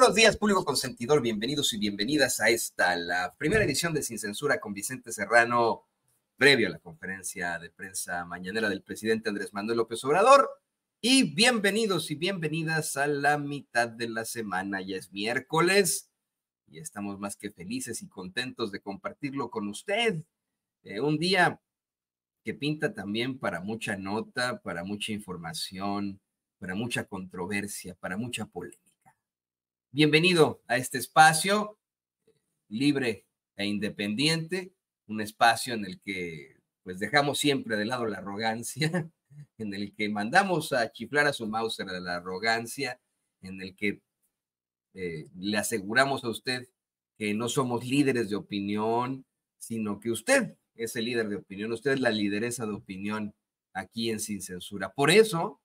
buenos días, público consentidor. Bienvenidos y bienvenidas a esta, la primera edición de Sin Censura con Vicente Serrano, previo a la conferencia de prensa mañanera del presidente Andrés Manuel López Obrador. Y bienvenidos y bienvenidas a la mitad de la semana. Ya es miércoles y estamos más que felices y contentos de compartirlo con usted. Eh, un día que pinta también para mucha nota, para mucha información, para mucha controversia, para mucha polémica. Bienvenido a este espacio libre e independiente, un espacio en el que pues dejamos siempre de lado la arrogancia, en el que mandamos a chiflar a su Mauser la arrogancia, en el que eh, le aseguramos a usted que no somos líderes de opinión, sino que usted es el líder de opinión, usted es la lideresa de opinión aquí en Sin Censura. Por eso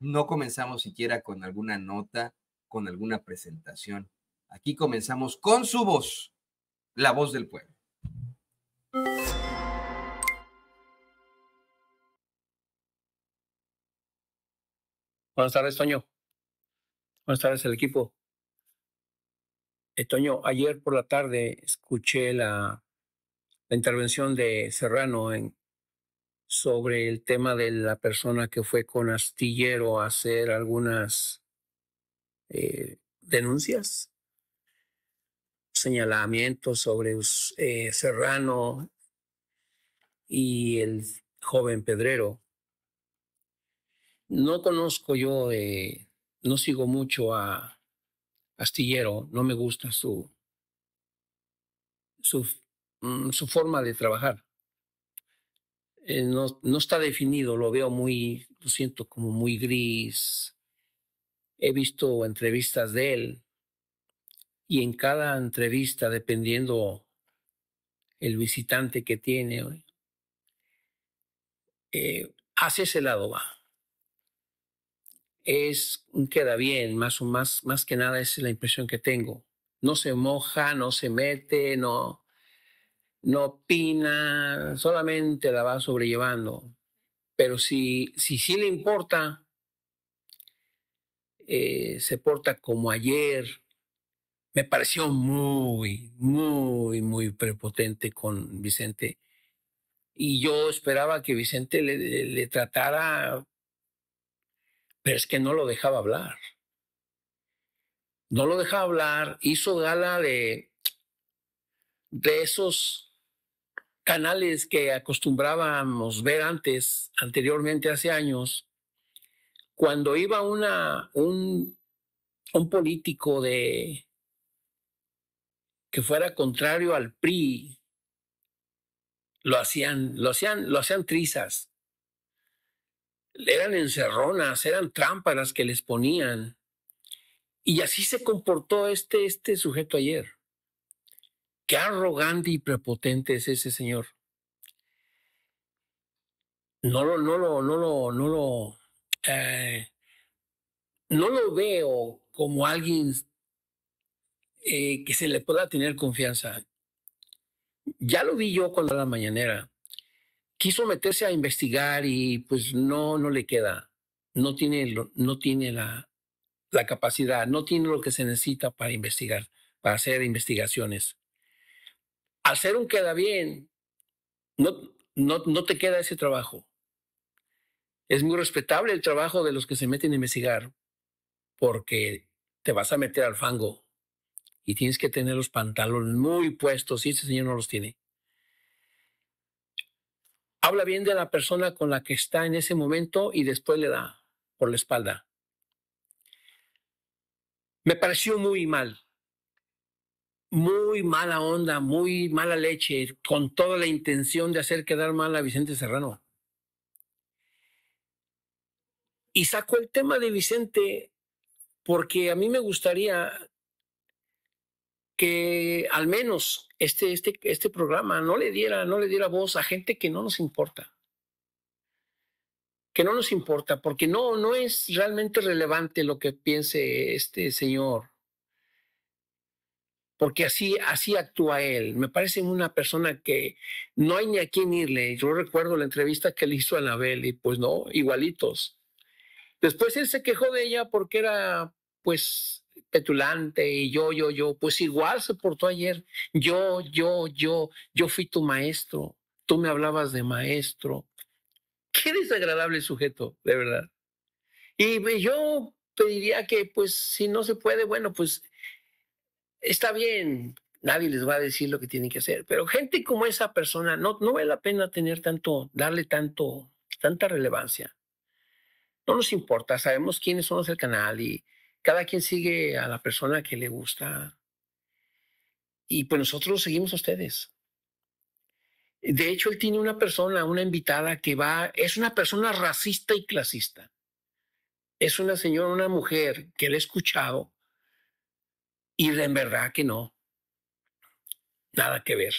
no comenzamos siquiera con alguna nota con alguna presentación. Aquí comenzamos con su voz, la voz del pueblo. Buenas tardes, Toño. Buenas tardes, el equipo. Eh, Toño, ayer por la tarde escuché la, la intervención de Serrano en, sobre el tema de la persona que fue con Astillero a hacer algunas eh, denuncias, señalamientos sobre eh, Serrano y el joven Pedrero. No conozco yo, eh, no sigo mucho a Astillero, no me gusta su, su, mm, forma de trabajar. no, no, está definido, lo veo muy, lo siento como muy gris, He visto entrevistas de él y en cada entrevista, dependiendo el visitante que tiene, eh, hace ese lado va. Es queda bien, más o más, más que nada es la impresión que tengo. No se moja, no se mete, no, no opina, solamente la va sobrellevando. Pero si, si sí le importa, eh, se porta como ayer. Me pareció muy, muy, muy prepotente con Vicente. Y yo esperaba que Vicente le, tratara, pero es que no lo dejaba hablar. No lo dejaba hablar, hizo gala de, de esos canales que acostumbrábamos ver antes, anteriormente, hace años, cuando iba una, un, político de que fuera contrario al PRI, lo hacían, lo hacían, lo hacían trizas. Eran encerronas, eran trampas que les ponían. Y así se comportó este, este sujeto ayer. Qué arrogante y prepotente es ese señor. No no no no lo, eh, no lo veo como alguien eh, que se le pueda tener confianza. Ya lo vi yo cuando la mañanera. Quiso meterse a investigar y pues no, no le queda. No tiene, no tiene la, capacidad, no tiene lo que se necesita para investigar, para hacer investigaciones. Al ser un queda bien, no, no te queda ese trabajo es muy respetable el trabajo de los que se meten a investigar, porque te vas a meter al fango y tienes que tener los pantalones muy puestos y ese señor no los tiene. Habla bien de la persona con la que está en ese momento y después le da por la espalda. Me pareció muy mal, muy mala onda, muy mala leche, con toda la intención de hacer quedar mal a Vicente Serrano. Y saco el tema de Vicente porque a mí me gustaría que al menos este, este, este programa no le, diera, no le diera voz a gente que no nos importa. Que no nos importa, porque no, no es realmente relevante lo que piense este señor. Porque así, así actúa él. Me parece una persona que no hay ni a quién irle. Yo recuerdo la entrevista que le hizo a Anabel y pues no, igualitos. Después él se quejó de ella porque era, pues, petulante y yo, yo, yo. Pues igual se portó ayer. Yo, yo, yo, yo fui tu maestro. Tú me hablabas de maestro. Qué desagradable sujeto, de verdad. Y yo pediría que, pues, si no se puede, bueno, pues, está bien, nadie les va a decir lo que tienen que hacer. Pero gente como esa persona, no, no vale la pena tener tanto, darle tanto, tanta relevancia no nos importa, sabemos quiénes somos el canal y cada quien sigue a la persona que le gusta. Y pues nosotros seguimos a ustedes. De hecho, él tiene una persona, una invitada que va, es una persona racista y clasista. Es una señora, una mujer que le he escuchado y en verdad que no. Nada que ver.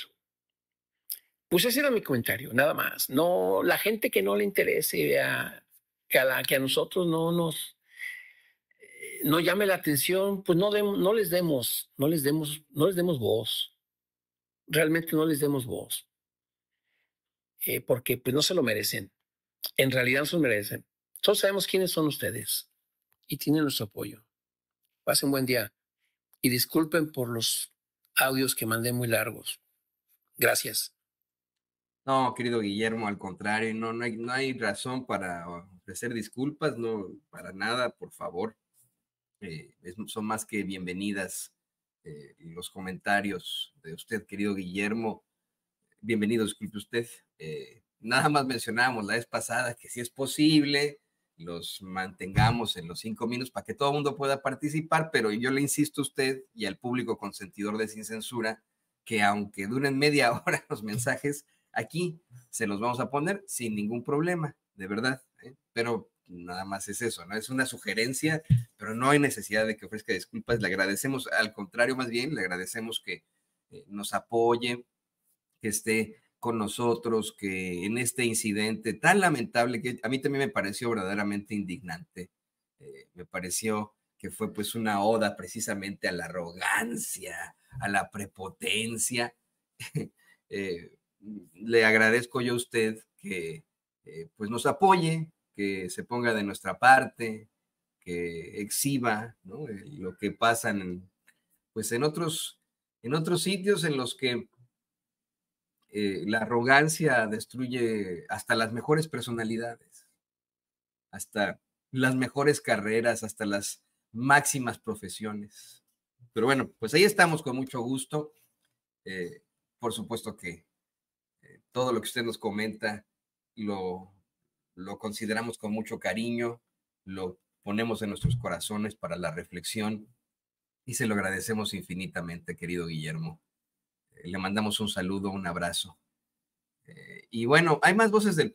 Pues ese era mi comentario, nada más. No, la gente que no le interese, a que a, nosotros no nos eh, no llame la atención, pues no, no les demos, no les demos, no les demos voz. Realmente no les demos voz. Eh, porque pues no se lo merecen. En realidad no se lo merecen. Todos sabemos quiénes son ustedes y tienen nuestro apoyo. Pasen buen día y disculpen por los audios que mandé muy largos. Gracias. No, querido Guillermo, al contrario, no, no, hay, no hay razón para ofrecer disculpas, no, para nada, por favor. Eh, son más que bienvenidas eh, los comentarios de usted, querido Guillermo. Bienvenido, disculpe usted. Eh, nada más mencionábamos la vez pasada que si es posible, los mantengamos en los cinco minutos para que todo el mundo pueda participar, pero yo le insisto a usted y al público consentidor de Sin Censura que aunque duren media hora los mensajes, Aquí se los vamos a poner sin ningún problema, de verdad. ¿eh? Pero nada más es eso, ¿no? Es una sugerencia, pero no hay necesidad de que ofrezca disculpas. Le agradecemos, al contrario, más bien, le agradecemos que eh, nos apoye, que esté con nosotros, que en este incidente tan lamentable que a mí también me pareció verdaderamente indignante, eh, me pareció que fue pues una oda precisamente a la arrogancia, a la prepotencia. le agradezco yo a usted que eh, pues nos apoye, que se ponga de nuestra parte, que exhiba eh, lo que pasa en, pues en otros, en otros sitios en los que eh, la arrogancia destruye hasta las mejores personalidades, hasta las mejores carreras, hasta las máximas profesiones. Pero bueno, pues ahí estamos con mucho gusto. por supuesto que todo lo que usted nos comenta lo, consideramos con mucho cariño, lo ponemos en nuestros corazones para la reflexión y se lo agradecemos infinitamente, querido Guillermo. Eh, le mandamos un saludo, un abrazo. Eh, y bueno, hay más voces del